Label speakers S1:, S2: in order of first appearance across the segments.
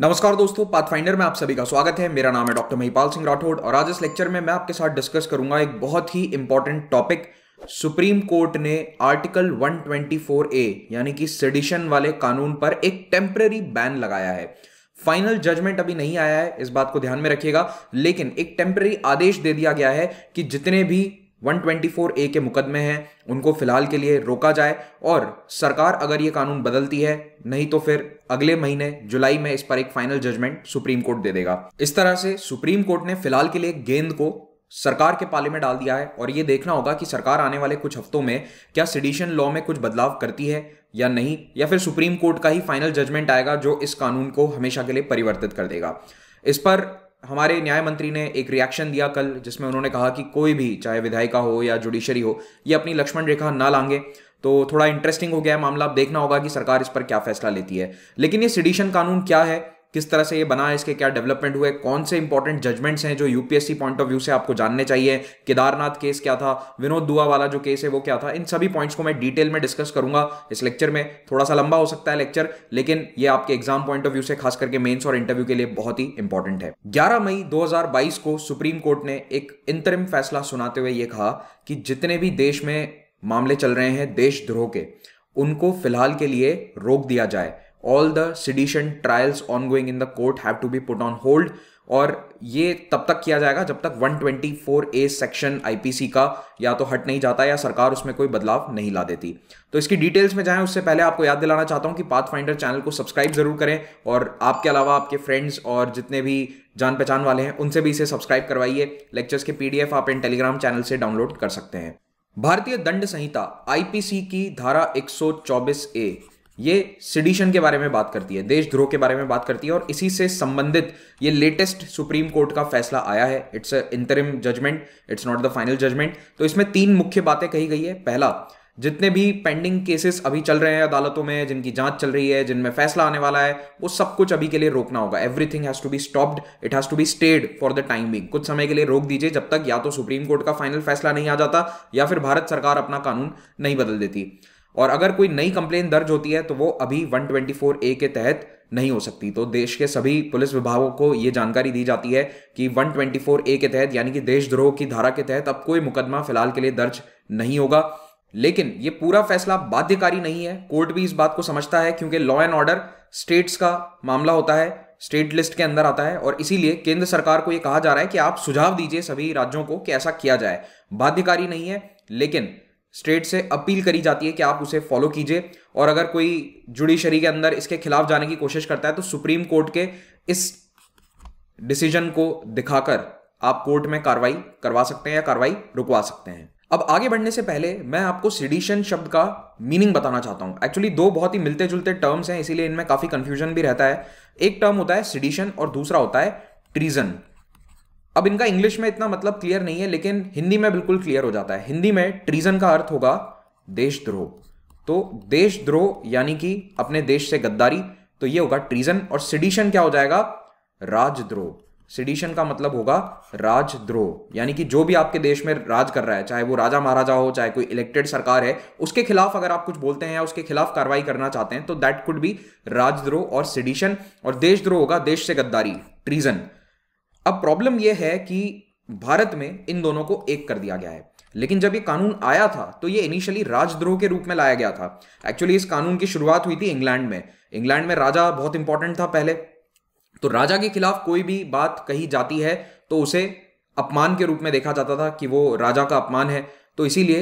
S1: नमस्कार दोस्तों पाथफाइंडर में आप सभी का स्वागत है मेरा नाम है डॉक्टर महिपाल सिंह राठौड़ और आज इस लेक्चर में मैं आपके साथ डिस्कस करूंगा एक बहुत ही इंपॉर्टेंट टॉपिक सुप्रीम कोर्ट ने आर्टिकल 124 ए यानी कि सेडिशन वाले कानून पर एक टेम्प्रेरी बैन लगाया है फाइनल जजमेंट अभी नहीं आया है इस बात को ध्यान में रखिएगा लेकिन एक टेम्पररी आदेश दे दिया गया है कि जितने भी 124 ए के मुकदमे हैं उनको फिलहाल के लिए रोका जाए और सरकार अगर ये कानून बदलती है नहीं तो फिर अगले महीने जुलाई में इस पर एक फाइनल जजमेंट सुप्रीम कोर्ट दे देगा इस तरह से सुप्रीम कोर्ट ने फिलहाल के लिए गेंद को सरकार के पाले में डाल दिया है और ये देखना होगा कि सरकार आने वाले कुछ हफ्तों में क्या सिडिशन लॉ में कुछ बदलाव करती है या नहीं या फिर सुप्रीम कोर्ट का ही फाइनल जजमेंट आएगा जो इस कानून को हमेशा के लिए परिवर्तित कर देगा इस पर हमारे न्याय मंत्री ने एक रिएक्शन दिया कल जिसमें उन्होंने कहा कि कोई भी चाहे विधायिका हो या जुडिशरी हो ये अपनी लक्ष्मण रेखा ना लांगे तो थोड़ा इंटरेस्टिंग हो गया है मामला अब देखना होगा कि सरकार इस पर क्या फैसला लेती है लेकिन ये सिडिशन कानून क्या है किस तरह से ये बना है इसके क्या डेवलपमेंट हुए कौन से इंपॉर्टेंट जजमेंट्स हैं जो यूपीएससी पॉइंट ऑफ व्यू से आपको जानने चाहिए केदारनाथ केस क्या था विनोद दुआ वाला जो केस है वो क्या था इन सभी पॉइंट्स को मैं डिटेल में डिस्कस करूंगा इस लेक्चर में थोड़ा सा लंबा हो सकता है लेक्चर लेकिन ये आपके एग्जाम पॉइंट ऑफ व्यू से खास करके मेन्स और इंटरव्यू के लिए बहुत ही इंपॉर्टेंट है ग्यारह मई दो को सुप्रीम कोर्ट ने एक इंतरिम फैसला सुनाते हुए ये कहा कि जितने भी देश में मामले चल रहे हैं देशद्रोह के उनको फिलहाल के लिए रोक दिया जाए all the sedition trials ongoing in the court have to be put on hold और ये तब तक किया जाएगा जब तक 124 ए सेक्शन आईपीसी का या तो हट नहीं जाता या सरकार उसमें कोई बदलाव नहीं ला देती तो इसकी डिटेल्स में जाएं उससे पहले आपको याद दिलाना चाहता हूं कि पाथ फाइंडर चैनल को सब्सक्राइब जरूर करें और आपके अलावा आपके फ्रेंड्स और जितने भी जान पहचान वाले हैं उनसे भी इसे सब्सक्राइब करवाइए लेक्चर्स के पीडीएफ आप इन टेलीग्राम चैनल से डाउनलोड कर सकते हैं भारतीय दंड संहिता आईपीसी की धारा 124 ए ये सिडिशन के बारे में बात करती है देशद्रोह के बारे में बात करती है और इसी से संबंधित ये लेटेस्ट सुप्रीम कोर्ट का फैसला आया है it's interim judgement it's not the final judgement तो इसमें तीन मुख्य बातें कही गई है पहला जितने भी पेंडिंग केसेस अभी चल रहे हैं अदालतों में जिनकी जांच चल रही है जिनमें फैसला आने वाला है वो सब कुछ अभी के लिए रोकना होगा everything has to be stopped it has to be stayed for the time being कुछ समय के लिए रोक दीजिए जब तक या तो सुप्रीम कोर्ट का फाइनल फैसला नहीं आ जाता या फिर भारत सरकार अपना कानून नहीं बदल देती और अगर कोई नई कंप्लेन दर्ज होती है तो वो अभी 124 ए के तहत नहीं हो सकती तो देश के सभी पुलिस विभागों को ये जानकारी दी जाती है कि 124 ए के तहत यानी कि देशद्रोह की धारा के तहत अब कोई मुकदमा फिलहाल के लिए दर्ज नहीं होगा लेकिन ये पूरा फैसला बाध्यकारी नहीं है कोर्ट भी इस बात को समझता है क्योंकि लॉ एंड ऑर्डर स्टेट्स का मामला होता है स्टेट लिस्ट के अंदर आता है और इसीलिए केंद्र सरकार को यह कहा जा रहा है कि आप सुझाव दीजिए सभी राज्यों को कि ऐसा किया जाए बाध्यकारी नहीं है लेकिन स्टेट से अपील करी जाती है कि आप उसे फॉलो कीजिए और अगर कोई जुडिशरी के अंदर इसके खिलाफ जाने की कोशिश करता है तो सुप्रीम कोर्ट के इस डिसीजन को दिखाकर आप कोर्ट में कार्रवाई करवा सकते हैं या कार्रवाई रुकवा सकते हैं अब आगे बढ़ने से पहले मैं आपको सिडिशन शब्द का मीनिंग बताना चाहता हूँ एक्चुअली दो बहुत ही मिलते जुलते टर्म्स हैं इसीलिए इनमें काफ़ी कन्फ्यूजन भी रहता है एक टर्म होता है सिडिशन और दूसरा होता है ट्रीजन अब इनका इंग्लिश में इतना मतलब क्लियर नहीं है लेकिन हिंदी में बिल्कुल क्लियर हो जाता है हिंदी में ट्रीजन का अर्थ होगा देशद्रोह तो देशद्रोह यानी कि अपने देश से गद्दारी तो ये होगा ट्रीजन और सिडिशन क्या हो जाएगा राजद्रोह सिडिशन का मतलब होगा राजद्रोह यानी कि जो भी आपके देश में राज कर रहा है चाहे वो राजा महाराजा हो चाहे कोई इलेक्टेड सरकार है उसके खिलाफ अगर आप कुछ बोलते हैं या उसके खिलाफ कार्रवाई करना चाहते हैं तो दैट कुड बी राजद्रोह और सिडिशन और देशद्रोह होगा देश से गद्दारी ट्रीजन अब प्रॉब्लम यह है कि भारत में इन दोनों को एक कर दिया गया है लेकिन जब ये कानून आया था तो ये इनिशियली राजद्रोह के रूप में लाया गया था एक्चुअली इस कानून की शुरुआत हुई थी इंग्लैंड में इंग्लैंड में राजा बहुत इंपॉर्टेंट था पहले तो राजा के खिलाफ कोई भी बात कही जाती है तो उसे अपमान के रूप में देखा जाता था कि वो राजा का अपमान है तो इसीलिए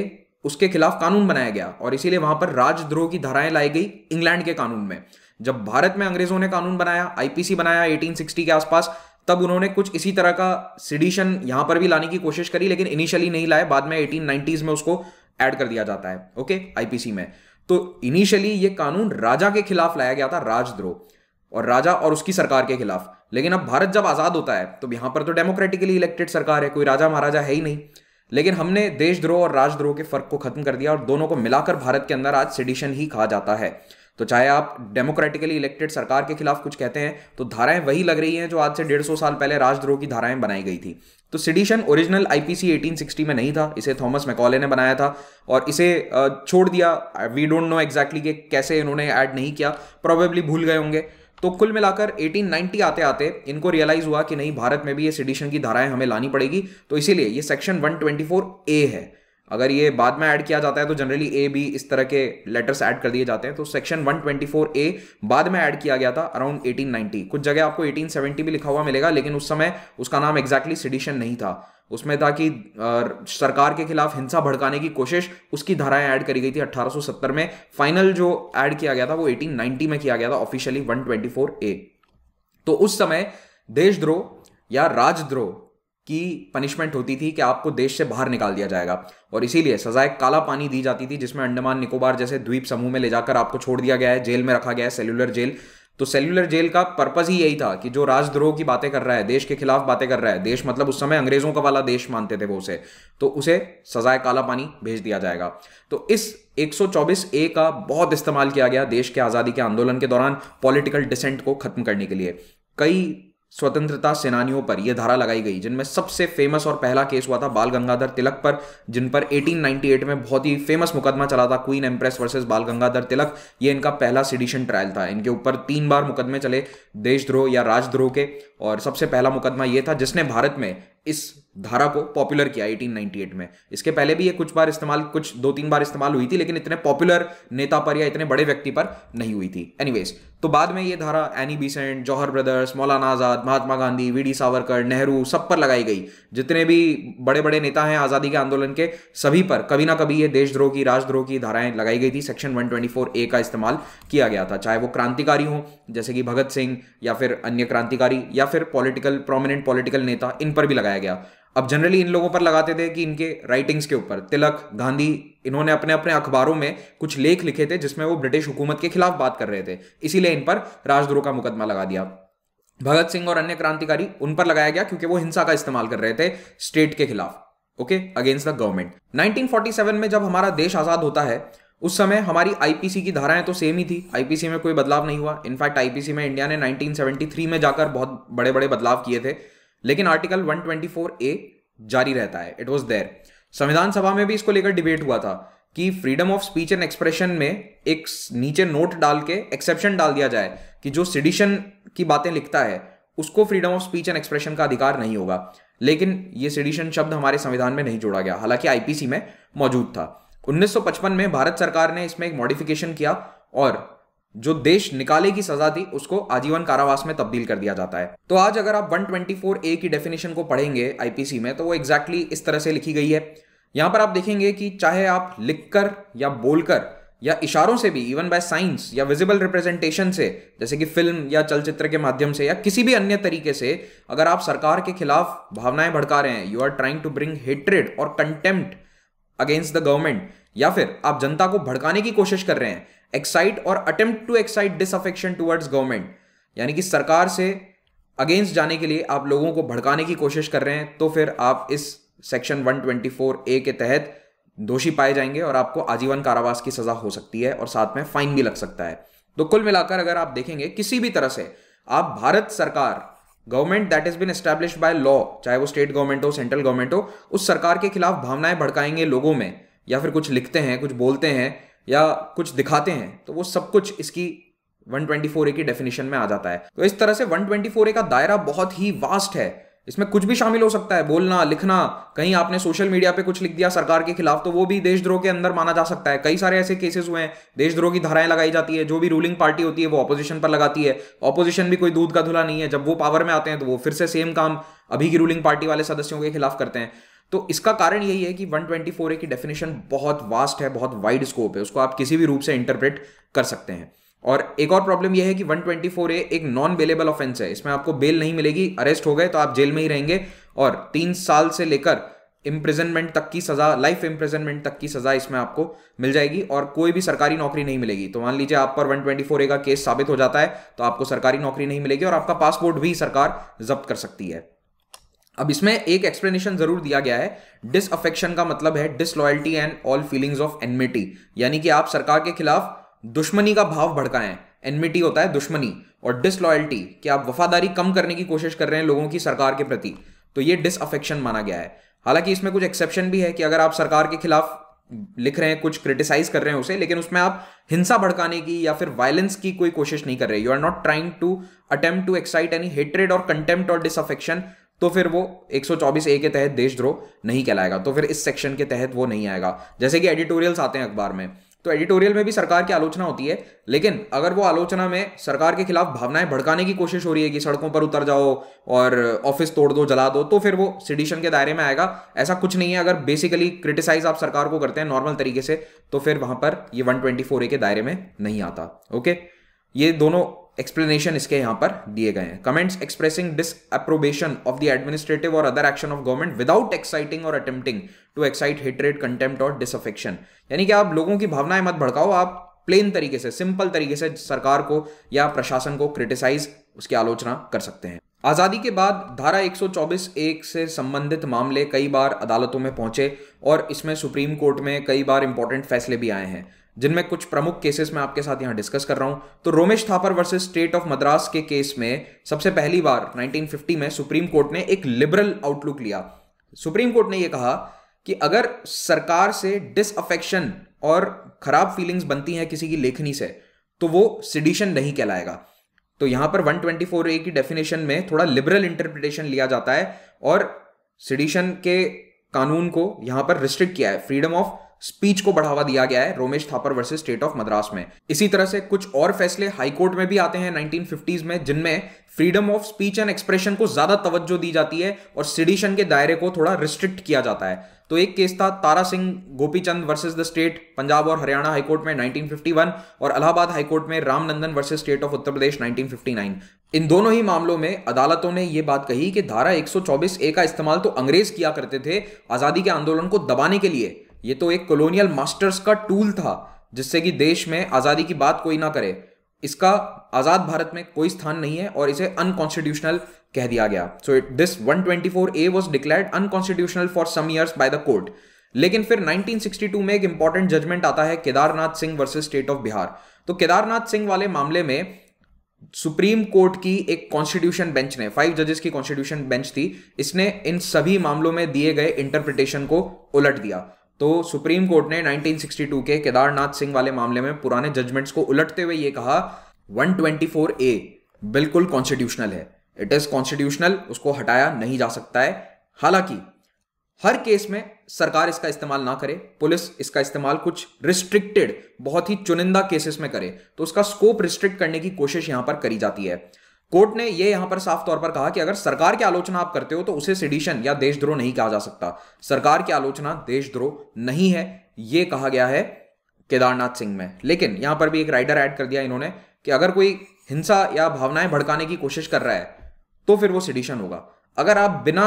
S1: उसके खिलाफ कानून बनाया गया और इसीलिए वहां पर राजद्रोह की धाराएं लाई गई इंग्लैंड के कानून में जब भारत में अंग्रेजों ने कानून बनाया आईपीसी बनाया 1860 के आसपास तब उन्होंने कुछ इसी तरह का सिडिशन यहां पर भी लाने की कोशिश करी लेकिन इनिशियली नहीं लाए बाद में एटीन में उसको एड कर दिया जाता है ओके आईपीसी में तो इनिशियली ये कानून राजा के खिलाफ लाया गया था राजद्रोह और राजा और उसकी सरकार के खिलाफ लेकिन अब भारत जब आजाद होता है तो यहां पर तो डेमोक्रेटिकली इलेक्टेड सरकार है कोई राजा महाराजा है ही नहीं लेकिन हमने देशद्रोह और राजद्रोह के फर्क को खत्म कर दिया और दोनों को मिलाकर भारत के अंदर आज सिडिशन ही कहा जाता है तो चाहे आप डेमोक्रेटिकली इलेक्टेड सरकार के खिलाफ कुछ कहते हैं तो धाराएं वही लग रही हैं जो आज से डेढ़ सौ साल पहले राजद्रोह की धाराएं बनाई गई थी तो सिडिशन ओरिजिनल आईपीसी 1860 में नहीं था इसे थॉमस मैकॉले ने बनाया था और इसे छोड़ दिया वी डोंट नो एग्जैक्टली कि कैसे इन्होंने ऐड नहीं किया प्रॉबेबली भूल गए होंगे तो कुल मिलाकर 1890 आते आते इनको रियलाइज हुआ कि नहीं भारत में भी ये सिडिशन की धाराएं हमें लानी पड़ेगी तो इसीलिए ये सेक्शन 124 ए है अगर ये बाद में ऐड किया जाता है तो जनरली ए बी इस तरह के लेटर्स ऐड कर दिए जाते हैं तो सेक्शन 124 ए बाद में ऐड किया गया था अराउंड 1890 कुछ जगह आपको 1870 भी लिखा हुआ मिलेगा लेकिन उस समय उसका नाम एग्जैक्टली exactly सिडिशन नहीं था उसमें था कि सरकार के खिलाफ हिंसा भड़काने की कोशिश उसकी धाराएं ऐड करी गई थी 1870 में फाइनल जो ऐड किया गया था वो 1890 में किया गया था ऑफिशियली 124 ए तो उस समय देशद्रोह या राजद्रोह की पनिशमेंट होती थी कि आपको देश से बाहर निकाल दिया जाएगा और इसीलिए सजाए काला पानी दी जाती थी जिसमें अंडमान निकोबार जैसे द्वीप समूह में ले जाकर आपको छोड़ दिया गया है जेल में रखा गया है सेल्युलर जेल तो सेल्युलर जेल का पर्पज ही यही था कि जो राजद्रोह की बातें कर रहा है देश के खिलाफ बातें कर रहा है देश मतलब उस समय अंग्रेजों का वाला देश मानते थे वो उसे तो उसे सजाए काला पानी भेज दिया जाएगा तो इस 124 ए का बहुत इस्तेमाल किया गया देश के आज़ादी के आंदोलन के दौरान पॉलिटिकल डिसेंट को खत्म करने के लिए कई स्वतंत्रता सेनानियों पर यह धारा लगाई गई जिनमें सबसे फेमस और पहला केस हुआ था बाल गंगाधर तिलक पर जिन पर 1898 में बहुत ही फेमस मुकदमा चला था क्वीन एम्प्रेस वर्सेस बाल गंगाधर तिलक ये इनका पहला सिडिशन ट्रायल था इनके ऊपर तीन बार मुकदमे चले देशद्रोह या राजद्रोह के और सबसे पहला मुकदमा ये था जिसने भारत में इस धारा को पॉपुलर किया 1898 में इसके पहले भी ये कुछ बार इस्तेमाल कुछ दो तीन बार इस्तेमाल हुई थी लेकिन इतने पॉपुलर नेता पर या इतने बड़े व्यक्ति पर नहीं हुई थी एनीवेज तो बाद में ये धारा any Besant Jauhar brothers Maulana Azad Mahatma Gandhi V D Savarkar Nehru सब पर लगाई गई जितने भी बड़े बड़े नेता हैं आज़ादी के आंदोलन के सभी पर कभी ना कभी ये देशद्रोह की राजद्रोह की धाराएं लगाई गई थी सेक्शन वन ए का इस्तेमाल किया गया था चाहे वो क्रांतिकारी हों जैसे कि भगत सिंह या फिर अन्य क्रांतिकारी या या फिर पॉलिटिकल प्रोमिनेंट पॉलिटिकल नेता इन पर भी लगाया गया अब जनरली इन लोगों पर लगाते थे कि इनके राइटिंग्स के ऊपर तिलक गांधी इन्होंने अपने अपने अखबारों में कुछ लेख लिखे थे जिसमें वो ब्रिटिश हुकूमत के खिलाफ बात कर रहे थे इसीलिए इन पर राजद्रोह का मुकदमा लगा दिया भगत सिंह और अन्य क्रांतिकारी उन पर लगाया गया क्योंकि वो हिंसा का इस्तेमाल कर रहे थे स्टेट के खिलाफ ओके अगेंस्ट द गवर्नमेंट 1947 में जब हमारा देश आजाद होता है उस समय हमारी आईपीसी की धाराएं तो सेम ही थी आईपीसी में कोई बदलाव नहीं हुआ इनफैक्ट आईपीसी में इंडिया ने 1973 में जाकर बहुत बड़े बड़े बदलाव किए थे लेकिन आर्टिकल 124 ए जारी रहता है इट वॉज देयर संविधान सभा में भी इसको लेकर डिबेट हुआ था कि freedom of speech and expression में एक नीचे नोट डाल के एक्सेप्शन डाल दिया जाए कि जो सिडिशन की बातें लिखता है उसको freedom of speech and expression का अधिकार नहीं होगा लेकिन ये सिडिशन शब्द हमारे संविधान में नहीं जोड़ा गया हालांकि आईपीसी में मौजूद था 1955 में भारत सरकार ने इसमें एक मॉडिफिकेशन किया और जो देश निकाले की सजा थी उसको आजीवन कारावास में तब्दील कर दिया जाता है तो आज अगर आप 124 ए की डेफिनेशन को पढ़ेंगे आईपीसी में तो वो एग्जैक्टली exactly इस तरह से लिखी गई है यहां पर आप देखेंगे कि चाहे आप लिखकर या बोलकर या इशारों से भी इवन बाय साइंस या विजिबल रिप्रेजेंटेशन से जैसे कि फिल्म या चलचित्र के माध्यम से या किसी भी अन्य तरीके से अगर आप सरकार के खिलाफ भावनाएं भड़का रहे हैं you are trying to bring hatred और कंटेम्प्ट अगेंस्ट द गवर्नमेंट या फिर आप जनता को भड़काने की कोशिश कर रहे हैं एक्साइट और attempt to excite disaffection towards government यानी कि सरकार से अगेंस्ट जाने के लिए आप लोगों को भड़काने की कोशिश कर रहे हैं तो फिर आप इस सेक्शन 124 ए के तहत दोषी पाए जाएंगे और आपको आजीवन कारावास की सजा हो सकती है और साथ में फाइन भी लग सकता है तो कुल मिलाकर अगर आप देखेंगे किसी भी तरह से आप भारत सरकार government that is been establish by law चाहे वो स्टेट गवर्नमेंट हो सेंट्रल गवर्नमेंट हो उस सरकार के खिलाफ भावनाएं भड़काएंगे लोगों में या फिर कुछ लिखते हैं कुछ बोलते हैं या कुछ दिखाते हैं तो वो सब कुछ इसकी 124 ए की डेफिनेशन में आ जाता है तो इस तरह से 124 ए का दायरा बहुत ही वास्ट है इसमें कुछ भी शामिल हो सकता है बोलना लिखना कहीं आपने सोशल मीडिया पे कुछ लिख दिया सरकार के खिलाफ तो वो भी देशद्रोह के अंदर माना जा सकता है कई सारे ऐसे केसेस हुए हैं देशद्रोह की धाराएं लगाई जाती है जो भी रूलिंग पार्टी होती है वो ऑपोजिशन पर लगाती है ऑपोजिशन भी कोई दूध का धुला नहीं है जब वो पावर में आते हैं तो वो फिर से सेम काम अभी की रूलिंग पार्टी वाले सदस्यों के खिलाफ करते हैं तो इसका कारण यही है कि 124 ए की डेफिनेशन बहुत वास्ट है बहुत वाइड स्कोप है उसको आप किसी भी रूप से इंटरप्रेट कर सकते हैं और एक और प्रॉब्लम यह है कि 124 ए एक नॉन बेलेबल ऑफेंस है इसमें आपको बेल नहीं मिलेगी अरेस्ट हो गए तो आप जेल में ही रहेंगे और तीन साल से लेकर इम्प्रिजनमेंट तक की सज़ा लाइफ इम्प्रिजनमेंट तक की सज़ा इसमें आपको मिल जाएगी और कोई भी सरकारी नौकरी नहीं मिलेगी तो मान लीजिए आप पर 124 ए का केस साबित हो जाता है तो आपको सरकारी नौकरी नहीं मिलेगी और आपका पासपोर्ट भी सरकार जब्त कर सकती है अब इसमें एक एक्सप्लेनेशन जरूर दिया गया है डिसअफेक्शन का मतलब है disloyalty and all feelings of enmity यानी कि आप सरकार के खिलाफ दुश्मनी का भाव भड़काएं एनमिटी होता है दुश्मनी और डिसलॉयल्टी कि आप वफादारी कम करने की कोशिश कर रहे हैं लोगों की सरकार के प्रति तो ये डिसअफेक्शन माना गया है हालांकि इसमें कुछ एक्सेप्शन भी है कि अगर आप सरकार के खिलाफ लिख रहे हैं कुछ क्रिटिसाइज कर रहे हैं उसे लेकिन उसमें आप हिंसा भड़काने की या फिर वायलेंस की कोई कोशिश नहीं कर रहे you are not trying to attempt to excite any hatred और कंटेम्प्ट और डिसअफेक्शन तो फिर वो 124 ए के तहत देशद्रोह नहीं कहलाएगा तो फिर इस सेक्शन के तहत वो नहीं आएगा जैसे कि एडिटोरियल्स आते हैं अखबार में तो एडिटोरियल में भी सरकार की आलोचना होती है लेकिन अगर वो आलोचना में सरकार के खिलाफ भावनाएं भड़काने की कोशिश हो रही है कि सड़कों पर उतर जाओ और ऑफिस तोड़ दो जला दो तो फिर वो सिडिशन के दायरे में आएगा ऐसा कुछ नहीं है अगर बेसिकली क्रिटिसाइज आप सरकार को करते हैं नॉर्मल तरीके से तो फिर वहां पर ये वन ए के दायरे में नहीं आता ओके ये दोनों एक्सप्लेनेशन इसके यहां पर दिए गए हैं comments expressing disapprobation of the administrative और other action of government without exciting और attempting to excite hatred contempt और डिसअफेक्शन यानी कि आप लोगों की भावनाएं मत भड़काओ आप प्लेन तरीके से सिंपल तरीके से सरकार को या प्रशासन को क्रिटिसाइज उसकी आलोचना कर सकते हैं आज़ादी के बाद धारा 124 एक से संबंधित मामले कई बार अदालतों में पहुंचे और इसमें सुप्रीम कोर्ट में कई बार इंपॉर्टेंट फैसले भी आए हैं जिनमें कुछ प्रमुख केसेस मैं आपके साथ यहां डिस्कस कर रहा हूं तो Romesh Thapar versus state of Madras के केस में सबसे पहली बार 1950 में सुप्रीम कोर्ट ने एक लिबरल आउटलुक लिया सुप्रीम कोर्ट ने यह कहा कि अगर सरकार से डिसअफेक्शन और खराब फीलिंग्स बनती हैं किसी की लेखनी से तो वो सिडिशन नहीं कहलाएगा तो यहां पर 124 ए की डेफिनेशन में थोड़ा लिबरल इंटरप्रिटेशन लिया जाता है और सिडिशन के कानून को यहां पर रिस्ट्रिक्ट किया है फ्रीडम ऑफ स्पीच को बढ़ावा दिया गया है Romesh Thapar versus state of Madras में इसी तरह से कुछ और फैसले हाईकोर्ट में भी आते हैं 1950s में जिनमें freedom of speech and expression को ज्यादा तवज्जो दी जाती है और सिडिशन के दायरे को थोड़ा रिस्ट्रिक्ट किया जाता है तो एक केस था Tara Singh Gopichand versus the state Punjab और हरियाणा हाईकोर्ट में नाइनटीन और अलाहाबाद हाईकोर्ट में Ramnandan versus state of Uttar Pradesh nineteen इन दोनों ही मामलों में अदालतों ने यह बात कही कि धारा 124 ए का इस्तेमाल तो अंग्रेज किया करते थे आजादी के आंदोलन को दबाने के लिए ये तो एक कॉलोनियल मास्टर्स का टूल था जिससे कि देश में आज़ादी की बात कोई ना करे इसका आज़ाद भारत में कोई स्थान नहीं है और इसे अनकॉन्स्टिट्यूशनल कह दिया गया so this 124 A was declared unconstitutional for some years by the court लेकिन फिर 1962 में एक इंपॉर्टेंट जजमेंट आता है Kedarnath Singh versus state of Bihar तो केदारनाथ सिंह वाले मामले में सुप्रीम कोर्ट की एक कॉन्स्टिट्यूशन बेंच ने फाइव जजेस की कॉन्स्टिट्यूशन बेंच थी इसने इन सभी मामलों में दिए गए इंटरप्रिटेशन को उलट दिया तो सुप्रीम कोर्ट ने 1962 के केदारनाथ सिंह वाले मामले में पुराने जजमेंट्स को उलटते हुए यह कहा 124 ए बिल्कुल कॉन्स्टिट्यूशनल है इट इज कॉन्स्टिट्यूशनल उसको हटाया नहीं जा सकता है हालांकि हर केस में सरकार इसका इस्तेमाल ना करे पुलिस इसका इस्तेमाल कुछ रिस्ट्रिक्टेड बहुत ही चुनिंदा केसेस में करे तो उसका स्कोप रिस्ट्रिक्ट करने की कोशिश यहां पर करी जाती है कोर्ट ने यह यहां पर साफ तौर पर कहा कि अगर सरकार की आलोचना आप करते हो तो उसे सिडिशन या देशद्रोह नहीं कहा जा सकता सरकार की आलोचना देशद्रोह नहीं है यह कहा गया है केदारनाथ सिंह में लेकिन यहां पर भी एक राइडर ऐड कर दिया इन्होंने कि अगर कोई हिंसा या भावनाएं भड़काने की कोशिश कर रहा है तो फिर वो सिडिशन होगा अगर आप बिना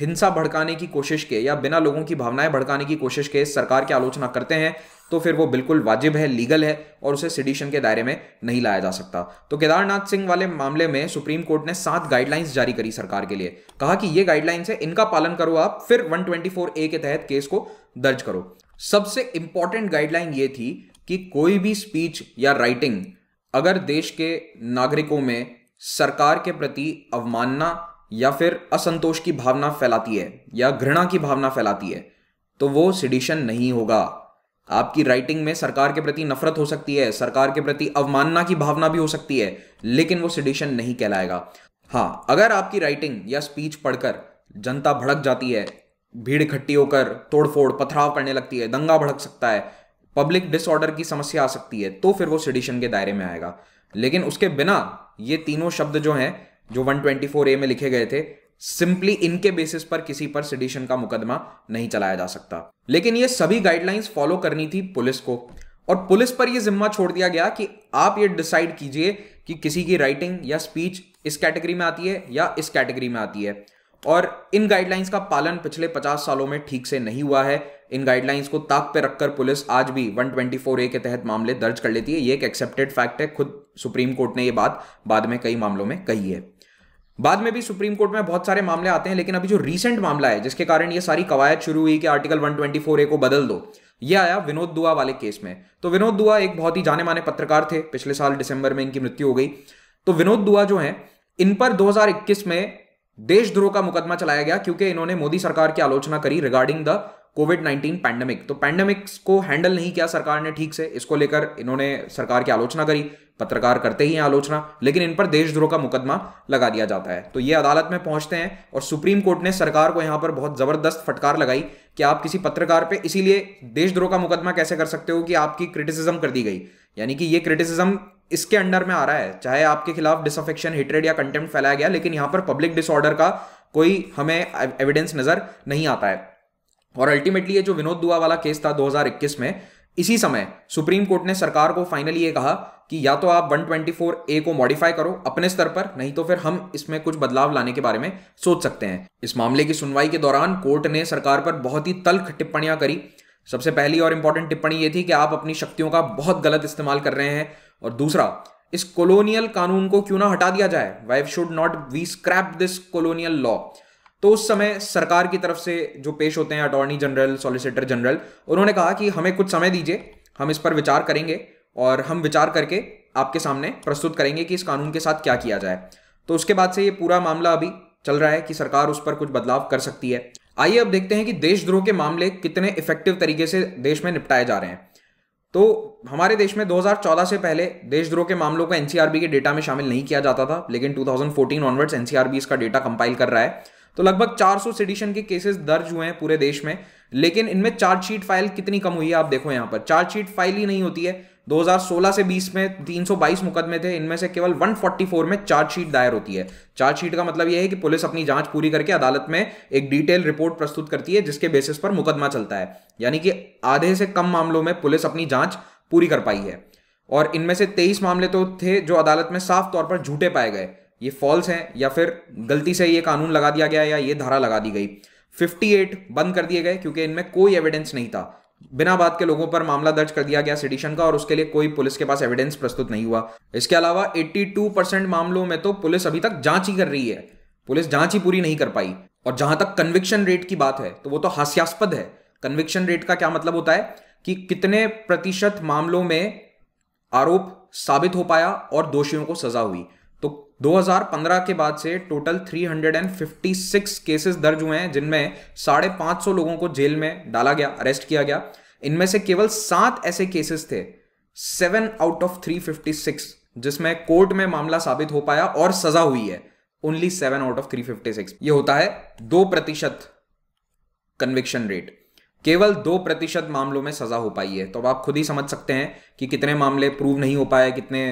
S1: हिंसा भड़काने की कोशिश के या बिना लोगों की भावनाएं भड़काने की कोशिश के सरकार की आलोचना करते हैं तो फिर वो बिल्कुल वाजिब है लीगल है और उसे सिडिशन के दायरे में नहीं लाया जा सकता तो केदारनाथ सिंह वाले मामले में सुप्रीम कोर्ट ने सात गाइडलाइंस जारी करी सरकार के लिए कहा कि ये गाइडलाइंस है इनका पालन करो आप फिर 124 ए के तहत केस को दर्ज करो सबसे इंपॉर्टेंट गाइडलाइन ये थी कि कोई भी स्पीच या राइटिंग अगर देश के नागरिकों में सरकार के प्रति अवमानना या फिर असंतोष की भावना फैलाती है या घृणा की भावना फैलाती है तो वो सिडिशन नहीं होगा आपकी राइटिंग में सरकार के प्रति नफरत हो सकती है सरकार के प्रति अवमानना की भावना भी हो सकती है लेकिन वो सिडिशन नहीं कहलाएगा हाँ अगर आपकी राइटिंग या स्पीच पढ़कर जनता भड़क जाती है भीड़ इकट्ठी होकर तोड़फोड़ पथराव करने लगती है दंगा भड़क सकता है पब्लिक डिसऑर्डर की समस्या आ सकती है तो फिर वो सिडिशन के दायरे में आएगा लेकिन उसके बिना ये तीनों शब्द जो हैं जो 124 ए में लिखे गए थे सिंपली इनके बेसिस पर किसी पर सिडिशन का मुकदमा नहीं चलाया जा सकता लेकिन ये सभी गाइडलाइंस फॉलो करनी थी पुलिस को और पुलिस पर यह जिम्मा छोड़ दिया गया कि आप ये डिसाइड कीजिए कि किसी की राइटिंग या स्पीच इस कैटेगरी में आती है या इस कैटेगरी में आती है और इन गाइडलाइंस का पालन पिछले 50 सालों में ठीक से नहीं हुआ है इन गाइडलाइंस को ताक पर रखकर पुलिस आज भी 124 ए के तहत मामले दर्ज कर लेती है ये एक एक्सेप्टेड फैक्ट है खुद सुप्रीम कोर्ट ने ये बात बाद में कई मामलों में कही है बाद में भी सुप्रीम कोर्ट में बहुत सारे मामले आते हैं लेकिन अभी जो रीसेंट मामला है जिसके कारण ये सारी कवायद शुरू हुई कि आर्टिकल 124 ए को बदल दो ये आया विनोद दुआ वाले केस में तो विनोद दुआ एक बहुत ही जाने माने पत्रकार थे पिछले साल दिसंबर में इनकी मृत्यु हो गई तो विनोद दुआ जो है इन पर 2021 में देशद्रोह का मुकदमा चलाया गया क्योंकि इन्होंने मोदी सरकार की आलोचना करी regarding the covid nineteen pandemic तो पैंडेमिक्स को हैंडल नहीं किया सरकार ने ठीक से इसको लेकर इन्होंने सरकार की आलोचना करी पत्रकार करते ही हैं आलोचना लेकिन इन पर देशद्रोह का मुकदमा लगा दिया जाता है तो ये अदालत में पहुंचते हैं और सुप्रीम कोर्ट ने सरकार को यहां पर बहुत जबरदस्त फटकार लगाई कि आप किसी पत्रकार पे इसीलिए देशद्रोह का मुकदमा कैसे कर सकते हो कि आपकी क्रिटिसिज्म कर दी गई यानी कि ये क्रिटिसिज्म इसके अंडर में आ रहा है चाहे आपके खिलाफ डिसअफेक्शन हिटरेड या कंटेंट फैलाया गया लेकिन यहां पर पब्लिक डिसऑर्डर का कोई हमें एविडेंस नजर नहीं आता है और अल्टीमेटली ये जो विनोद दुआ वाला केस था 2021 में इसी समय सुप्रीम कोर्ट ने सरकार को फाइनली ये कहा कि या तो आप 124 ए को मॉडिफाई करो अपने स्तर पर नहीं तो फिर हम इसमें कुछ बदलाव लाने के बारे में सोच सकते हैं इस मामले की सुनवाई के दौरान कोर्ट ने सरकार पर बहुत ही तल्ख टिप्पणियां करी सबसे पहली और इंपॉर्टेंट टिप्पणी ये थी कि आप अपनी शक्तियों का बहुत गलत इस्तेमाल कर रहे हैं और दूसरा इस कॉलोनियल कानून को क्यों ना हटा दिया जाए why should not we scrap this colonial law तो उस समय सरकार की तरफ से जो पेश होते हैं अटॉर्नी जनरल सॉलिसिटर जनरल उन्होंने कहा कि हमें कुछ समय दीजिए हम इस पर विचार करेंगे और हम विचार करके आपके सामने प्रस्तुत करेंगे कि इस कानून के साथ क्या किया जाए तो उसके बाद से ये पूरा मामला अभी चल रहा है कि सरकार उस पर कुछ बदलाव कर सकती है आइए अब देखते हैं कि देशद्रोह के मामले कितने इफेक्टिव तरीके से देश में निपटाए जा रहे हैं तो हमारे देश में 2014 से पहले देशद्रोह के मामलों को एनसीआरबी के डेटा में शामिल नहीं किया जाता था लेकिन 2014 ऑनवर्ड्स एनसीआरबी इसका डेटा कंपाइल कर रहा है तो लगभग 400 सिडिशन के केसेस दर्ज हुए हैं पूरे देश में लेकिन इनमें चार्जशीट फाइल कितनी कम हुई है आप देखो यहां पर चार्जशीट फाइल ही नहीं होती है 2016 से 20 में 322 मुकदमे थे इनमें से केवल 144 में चार्जशीट दायर होती है चार्जशीट का मतलब यह है कि पुलिस अपनी जांच पूरी करके अदालत में एक डिटेल रिपोर्ट प्रस्तुत करती है जिसके बेसिस पर मुकदमा चलता है यानी कि आधे से कम मामलों में पुलिस अपनी जांच पूरी कर पाई है और इनमें से तेईस मामले तो थे जो अदालत में साफ तौर पर झूठे पाए गए ये फॉल्स हैं या फिर गलती से ये कानून लगा दिया गया या ये धारा लगा दी गई 58 बंद कर दिए गए क्योंकि इनमें कोई एविडेंस नहीं था बिना बात के लोगों पर मामला दर्ज कर दिया गया सिडिशन का और उसके लिए कोई पुलिस के पास एविडेंस प्रस्तुत नहीं हुआ इसके अलावा 82 परसेंट मामलों में तो पुलिस अभी तक जांच ही कर रही है पुलिस जांच ही पूरी नहीं कर पाई और जहां तक कन्विक्शन रेट की बात है तो वो तो हास्यास्पद है कन्विक्शन रेट का क्या मतलब होता है कि कितने प्रतिशत मामलों में आरोप साबित हो पाया और दोषियों को सजा हुई 2015 के बाद से टोटल 356 केसेस दर्ज हुए हैं जिनमें साढ़े पांच सौ लोगों को जेल में डाला गया अरेस्ट किया गया इनमें से केवल सात ऐसे केसेस थे सेवन आउट ऑफ 356 जिसमें कोर्ट में मामला साबित हो पाया और सजा हुई है ओनली सेवन आउट ऑफ 356 ये होता है दो प्रतिशत कन्विक्शन रेट केवल दो प्रतिशत मामलों में सजा हो पाई है तो अब आप खुद ही समझ सकते हैं कि कितने मामले प्रूव नहीं हो पाए कितने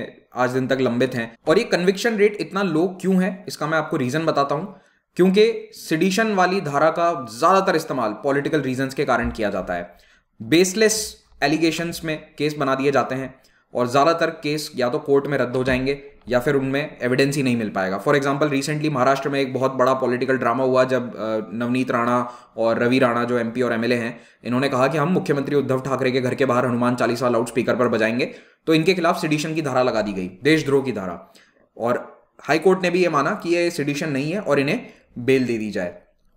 S1: आज दिन तक लंबित हैं और ये कन्विक्शन रेट इतना लो क्यों है इसका मैं आपको रीज़न बताता हूं क्योंकि सिडिशन वाली धारा का ज़्यादातर इस्तेमाल पॉलिटिकल रीजंस के कारण किया जाता है बेसलेस एलिगेशंस में केस बना दिए जाते हैं और ज़्यादातर केस या तो कोर्ट में रद्द हो जाएंगे या फिर उनमें एविडेंस ही नहीं मिल पाएगा फॉर एग्जाम्पल रिसेंटली महाराष्ट्र में एक बहुत बड़ा पॉलिटिकल ड्रामा हुआ जब नवनीत राणा और रवि राणा जो एम और एमएलए हैं इन्होंने कहा कि हम मुख्यमंत्री उद्धव ठाकरे के घर के बाहर हनुमान चालीसा लाउड स्पीकर पर बजाएंगे तो इनके खिलाफ सिडिशन की धारा लगा दी गई देशद्रोह की धारा और हाईकोर्ट ने भी ये माना कि ये सिडिशन नहीं है और इन्हें बेल दे दी जाए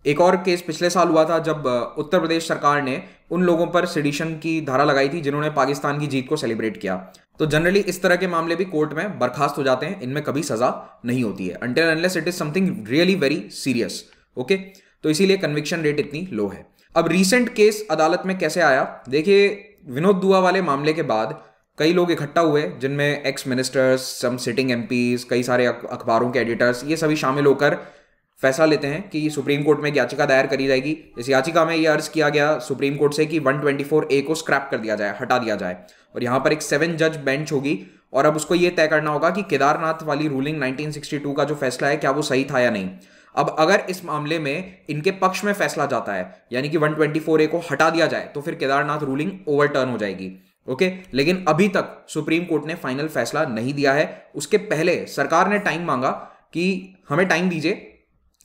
S1: एक और केस पिछले साल हुआ था जब उत्तर प्रदेश सरकार ने उन लोगों पर सिडिशन की धारा लगाई थी जिन्होंने पाकिस्तान की जीत को सेलिब्रेट किया तो जनरली इस तरह के मामले भी कोर्ट में बर्खास्त हो जाते हैं इनमें कभी सजा नहीं होती है unless it is something really very serious okay तो इसीलिए कन्विक्शन रेट इतनी लो है अब रिसेंट केस अदालत में कैसे आया देखिए विनोद दुआ वाले मामले के बाद कई लोग इकट्ठा हुए जिनमें ex ministers some sitting MPs कई सारे अखबारों के एडिटर्स ये सभी शामिल होकर फैसला लेते हैं कि सुप्रीम कोर्ट में एक याचिका दायर करी जाएगी इस याचिका में यह अर्ज किया गया सुप्रीम कोर्ट से कि 124 ए को स्क्रैप कर दिया जाए हटा दिया जाए और यहां पर एक सेवन जज बेंच होगी और अब उसको यह तय करना होगा कि केदारनाथ वाली रूलिंग 1962 का जो फैसला है क्या वो सही था या नहीं अब अगर इस मामले में इनके पक्ष में फैसला जाता है यानी कि 124 ए को हटा दिया जाए तो फिर केदारनाथ रूलिंग ओवरटर्न हो जाएगी ओके लेकिन अभी तक सुप्रीम कोर्ट ने फाइनल फैसला नहीं दिया है उसके पहले सरकार ने टाइम मांगा कि हमें टाइम दीजिए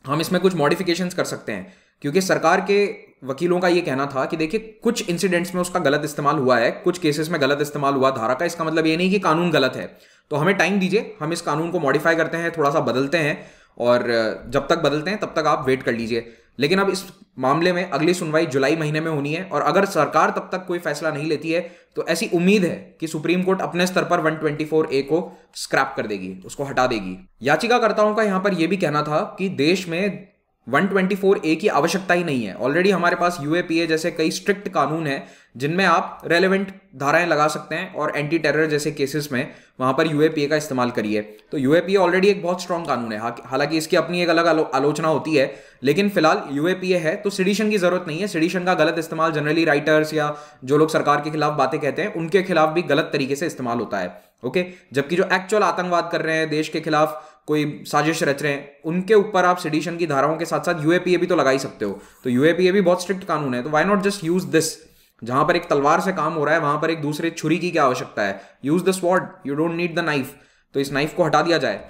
S1: हम इसमें कुछ मॉडिफिकेशंस कर सकते हैं क्योंकि सरकार के वकीलों का ये कहना था कि देखिए कुछ इंसिडेंट्स में उसका गलत इस्तेमाल हुआ है कुछ केसेस में गलत इस्तेमाल हुआ धारा का इसका मतलब ये नहीं कि कानून गलत है तो हमें टाइम दीजिए हम इस कानून को मॉडिफाई करते हैं थोड़ा सा बदलते हैं और जब तक बदलते हैं तब तक आप वेट कर लीजिए लेकिन अब इस मामले में अगली सुनवाई जुलाई महीने में होनी है और अगर सरकार तब तक कोई फैसला नहीं लेती है तो ऐसी उम्मीद है कि सुप्रीम कोर्ट अपने स्तर पर 124 ए को स्क्रैप कर देगी उसको हटा देगी याचिकाकर्ताओं का यहां पर यह भी कहना था कि देश में 124 ए की आवश्यकता ही नहीं है ऑलरेडी हमारे पास यूएपीए जैसे कई स्ट्रिक्ट कानून है जिनमें आप रेलेवेंट धाराएं लगा सकते हैं और एंटी टेरर जैसे केसेस में वहां पर यूएपीए का इस्तेमाल करिए तो यूएपीए ऑलरेडी एक बहुत स्ट्रांग कानून है हालांकि इसकी अपनी एक अलग आलोचना होती है लेकिन फिलहाल यूएपीए है तो सिडिशन की जरूरत नहीं है सिडिशन का गलत इस्तेमाल जनरली राइटर्स या जो लोग सरकार के खिलाफ बातें कहते हैं उनके खिलाफ भी गलत तरीके से इस्तेमाल होता है ओके जबकि जो एक्चुअल आतंकवाद कर रहे हैं देश के खिलाफ कोई साजिश रच रहे हैं उनके ऊपर आप सिडिशन की धाराओं के साथ साथ यूएपीए भी तो लगा ही सकते हो तो यूएपीए भी बहुत स्ट्रिक्ट कानून है तो why not just use this जहां पर एक तलवार से काम हो रहा है वहां पर एक दूसरे छुरी की क्या आवश्यकता है use the sword you don't need the knife तो इस नाइफ को हटा दिया जाए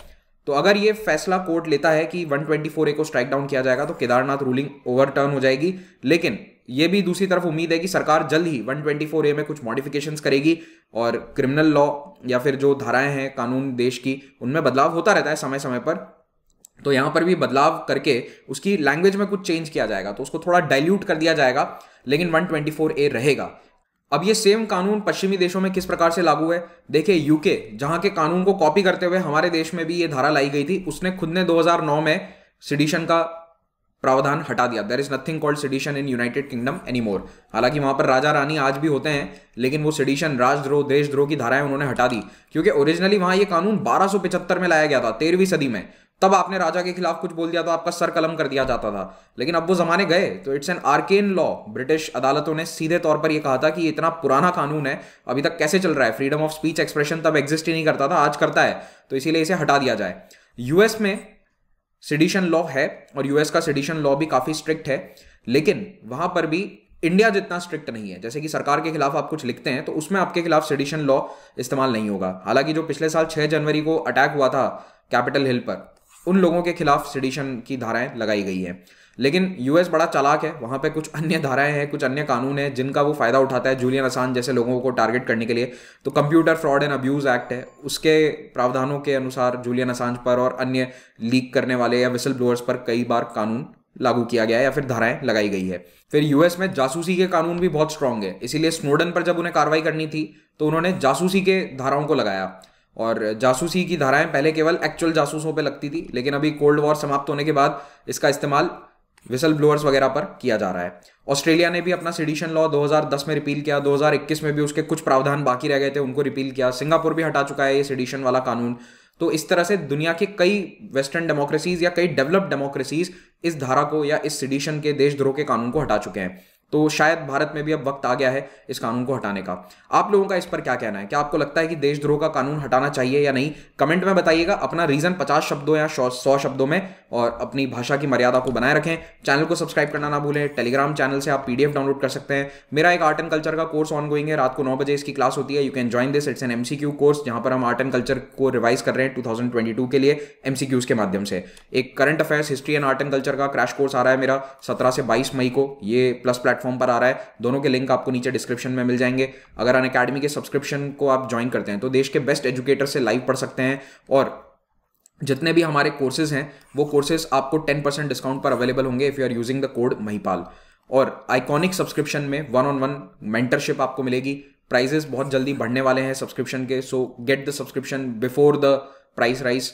S1: तो अगर ये फैसला कोर्ट लेता है कि 124 ए को स्ट्राइक डाउन किया जाएगा तो केदारनाथ रूलिंग ओवर टर्न हो जाएगी लेकिन ये भी दूसरी तरफ उम्मीद है कि सरकार जल्द ही 124 ए में कुछ मॉडिफिकेशंस करेगी और क्रिमिनल लॉ या फिर जो धाराएं हैं कानून देश की उनमें बदलाव होता रहता है समय समय पर तो यहाँ पर भी बदलाव करके उसकी लैंग्वेज में कुछ चेंज किया जाएगा तो उसको थोड़ा डाइल्यूट कर दिया जाएगा लेकिन 124 ए रहेगा अब ये सेम कानून पश्चिमी देशों में किस प्रकार से लागू है देखिए यूके जहाँ के कानून को कॉपी करते हुए हमारे देश में भी ये धारा लाई गई थी उसने खुद ने 2009 में सिडिशन का प्रावधान हटा दिया there is nothing called sedition in United Kingdom any more हालांकि वहां पर राजा रानी आज भी होते हैं लेकिन वो सिडिशन राजद्रोह देशद्रोह की धाराएं उन्होंने हटा दी क्योंकि ओरिजिनली वहां ये कानून 1275 में लाया गया था तेरहवीं सदी में तब आपने राजा के खिलाफ कुछ बोल दिया तो आपका सर कलम कर दिया जाता था लेकिन अब वो जमाने गए तो it's an arcane law British अदालतों ने सीधे तौर पर यह कहा था कि ये इतना पुराना कानून है अभी तक कैसे चल रहा है फ्रीडम ऑफ स्पीच एक्सप्रेशन तब एग्जिस्ट ही नहीं करता था आज करता है तो इसीलिए इसे हटा दिया जाए यूएस में सिडिशन लॉ है और यूएस का सिडिशन लॉ भी काफी स्ट्रिक्ट है लेकिन वहां पर भी इंडिया जितना स्ट्रिक्ट नहीं है जैसे कि सरकार के खिलाफ आप कुछ लिखते हैं तो उसमें आपके खिलाफ सिडिशन लॉ इस्तेमाल नहीं होगा हालांकि जो पिछले साल 6 जनवरी को अटैक हुआ था कैपिटल हिल पर उन लोगों के खिलाफ सिडिशन की धाराएं लगाई गई हैं लेकिन यूएस बड़ा चालाक है वहाँ पे कुछ अन्य धाराएं हैं कुछ अन्य कानून हैं जिनका वो फ़ायदा उठाता है जूलियन असान जैसे लोगों को टारगेट करने के लिए तो computer fraud and abuse act है उसके प्रावधानों के अनुसार जूलियन असांज पर और अन्य लीक करने वाले या विसल ब्लोअर्स पर कई बार कानून लागू किया गया या फिर धाराएं लगाई गई है फिर यूएस में जासूसी के कानून भी बहुत स्ट्रांग है इसीलिए स्नोडन पर जब उन्हें कार्रवाई करनी थी तो उन्होंने जासूसी के धाराओं को लगाया और जासूसी की धाराएं पहले केवल एक्चुअल जासूसों पे लगती थी लेकिन अभी कोल्ड वॉर समाप्त होने के बाद इसका इस्तेमाल विसल ब्लोअर्स वगैरह पर किया जा रहा है ऑस्ट्रेलिया ने भी अपना सिडिशन लॉ 2010 में रिपील किया 2021 में भी उसके कुछ प्रावधान बाकी रह गए थे उनको रिपील किया सिंगापुर भी हटा चुका है ये सिडिशन वाला कानून तो इस तरह से दुनिया के कई वेस्टर्न डेमोक्रेसीज या कई डेवलप्ड डेमोक्रेसीज इस धारा को या इस सिडिशन के देशद्रोह के कानून को हटा चुके हैं तो शायद भारत में भी अब वक्त आ गया है इस कानून को हटाने का आप लोगों का इस पर क्या कहना है क्या आपको लगता है कि देशद्रोह का कानून हटाना चाहिए या नहीं कमेंट में बताइएगा अपना रीजन पचास शब्दों या सौ शब्दों में और अपनी भाषा की मर्यादा को बनाए रखें चैनल को सब्सक्राइब करना ना भूलें टेलीग्राम चैनल से आप पीडीएफ डाउनलोड कर सकते हैं मेरा एक आर्ट एंड कल्चर का कोर्स ऑन गोइंग है रात को नौ बजे इसकी क्लास होती है you can join this it's an MCQ course जहां पर हम आर्ट एंड कल्चर को रिवाइज कर रहे हैं टू के लिए एमसीक्यूज के माध्यम से एक current affairs history and art and culture का क्रैश कोर्स आ रहा है मेरा सत्रह से बाईस मई को ये प्लस प्लेटफॉर्म प्लेटफॉर्म पर आ रहा है दोनों के लिंक आपको नीचे डिस्क्रिप्शन में मिल जाएंगे अगर अन अकेडमी के सब्सक्रिप्शन को आप ज्वाइन करते हैं तो देश के बेस्ट एजुकेटर से लाइव पढ़ सकते हैं और जितने भी हमारे कोर्सेज हैं वो कोर्सेज आपको टेन डिस्काउंट पर अवेलेबल होंगे if you are using the code Mahipal और आइकॉनिक सब्सक्रिप्शन में वन ऑन वन मेंटरशिप आपको मिलेगी प्राइजेस बहुत जल्दी बढ़ने वाले हैं सब्सक्रिप्शन के so get the subscription before the price rise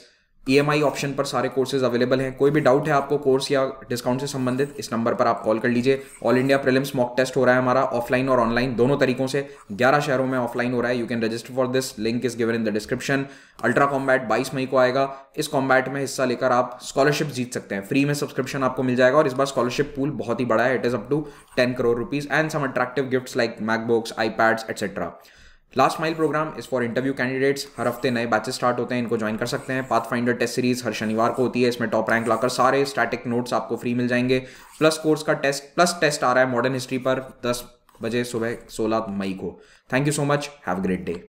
S1: E e option पर सारे कोर्सेज अवेलेबल हैं कोई भी डाउट है आपको कोर्स या डिस्काउंट से संबंधित इस नंबर पर आप कॉल कर लीजिए all India prelims mock test हो रहा है हमारा ऑफलाइन और ऑनलाइन दोनों तरीकों से 11 शहरों में ऑफलाइन हो रहा है you can register for this link is given in the description ultra combat बाईस मई को आएगा इस कॉम्बैट में हिस्सा लेकर आप स्कॉलरशिप जीत सकते हैं फ्री में सब्सक्रिप्शन आपको मिल जाएगा और इस बार स्कॉलरशिप पूल बहुत ही बड़ा है it is up to ten crore rupees and some attractive gifts like MacBooks iPads etcetera last mile program is for interview candidates हर हफ्ते नए बैचेस स्टार्ट होते हैं इनको ज्वाइन कर सकते हैं पाथ फाइंडर टेस्ट सीरीज हर शनिवार को होती है इसमें टॉप रैंक लाकर सारे स्टैटिक नोट्स आपको फ्री मिल जाएंगे प्लस कोर्स का टेस्ट प्लस टेस्ट आ रहा है मॉडर्न हिस्ट्री पर दस बजे सुबह सोलह मई को thank you so much have great day